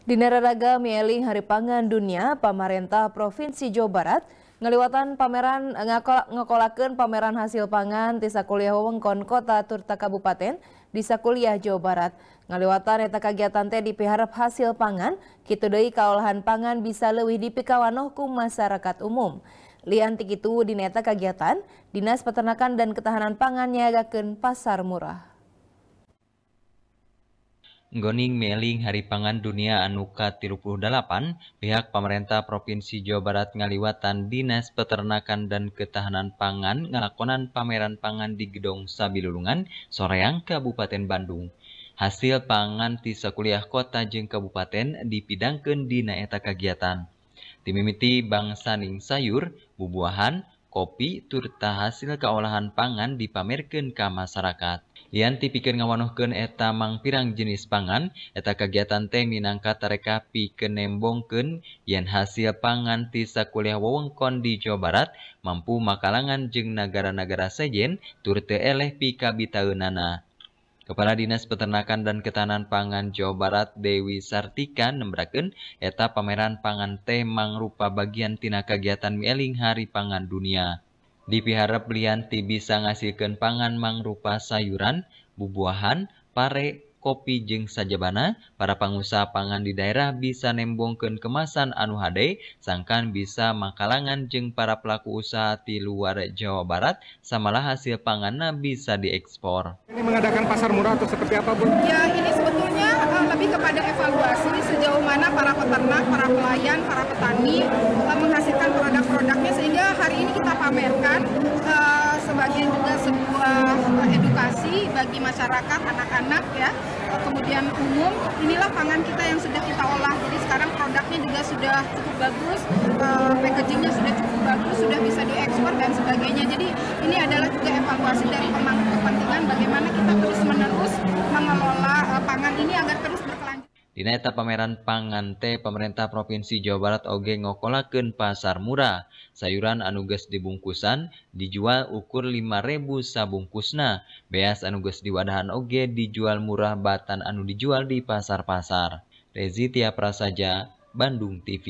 Di Neraraga Mieling Hari Pangan Dunia, pemerintah Provinsi Jawa Barat ngeliwatan pameran ngakol, pameran hasil pangan di Sakuliah Wengkon Kota Turta Kabupaten di Sakuliah Jawa Barat. ngeliwatan eta kegiatan teh dipiharap hasil pangan, kita dari kaolahan pangan bisa lebih dipikawanoh ku masyarakat umum. Lian tikitu dineta kegiatan, Dinas Peternakan dan Ketahanan Pangan nyagakan pasar murah. Goning Meling Hari Pangan Dunia Anuka 38, pihak pemerintah Provinsi Jawa Barat ngaliwatan Dinas Peternakan dan Ketahanan Pangan ngelakonan pameran pangan di Gedong Sabilulungan, Soreang, Kabupaten Bandung. Hasil pangan di sekuliah kota Jeng kabupaten dipidangkan di naeta kegiatan. Timimiti ning sayur, bubuahan, kopi turta hasil keolahan pangan dipamerkken ka masyarakat. Lian tipkir ngawanuh ke eta mang pirang jenis pangan eta kegiatan T Minngkatareka piken nemmbongken yen hasil pangan tisa kuliah wewengkon di Jowabarat mampu makalan jeng negara-nagara sejen Turteleh piKbitana. Kepala Dinas Peternakan dan Ketahanan Pangan Jawa Barat Dewi Sartika nembraken eta pameran pangan teh mangrupa bagian tina kegiatan mieling Hari Pangan Dunia. Dipiharap lianti bisa ngasilkan pangan mangrupa sayuran, bubuahan, pare, kopi jeng sajabana, para pengusaha pangan di daerah bisa nembongken kemasan anu hade, sangkan bisa makalangan jeng para pelaku usaha di luar Jawa Barat, samalah hasil pangannya bisa diekspor. Ini mengadakan pasar murah atau seperti apa, Bu? Ya, ini sebetulnya uh, lebih kepada evaluasi sejauh mana para peternak, para pelayan, para petani uh, menghasilkan bagi masyarakat, anak-anak ya, kemudian umum. Inilah pangan kita yang sudah kita olah. Jadi sekarang produknya juga sudah cukup bagus, eh, packagingnya sudah cukup bagus, sudah bisa diekspor dan sebagainya. Jadi ini adalah juga evaluasi dari pemangku Dina eta pameran pangan teh pemerintah Provinsi Jawa Barat oge ngokolakeun pasar murah. Sayuran anu geus dibungkusan dijual ukur 5000 sabungkusna. Beas anu geus diwadahan oge dijual murah batan anu dijual di pasar-pasar. Rezi Tia Prasaja, Bandung TV.